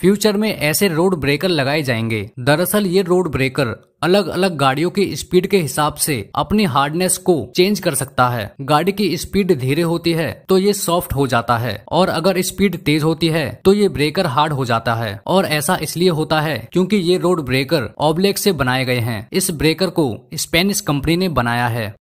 future में ऐसे road breaker लगाए जाएंगे दरअसल ये रोड ब्रेकर अलग अलग गाड़ियों की स्पीड के हिसाब से अपनी हार्डनेस को चेंज कर सकता है गाड़ी की स्पीड धीरे होती है तो ये सॉफ्ट हो जाता है और अगर स्पीड तेज होती है तो ये ब्रेकर हार्ड हो जाता है और ऐसा इसलिए होता है क्योंकि ये रोड ब्रेकर ऑब्लेक से बनाए गए हैं इस ब्रेकर को स्पेनिश कंपनी ने बनाया है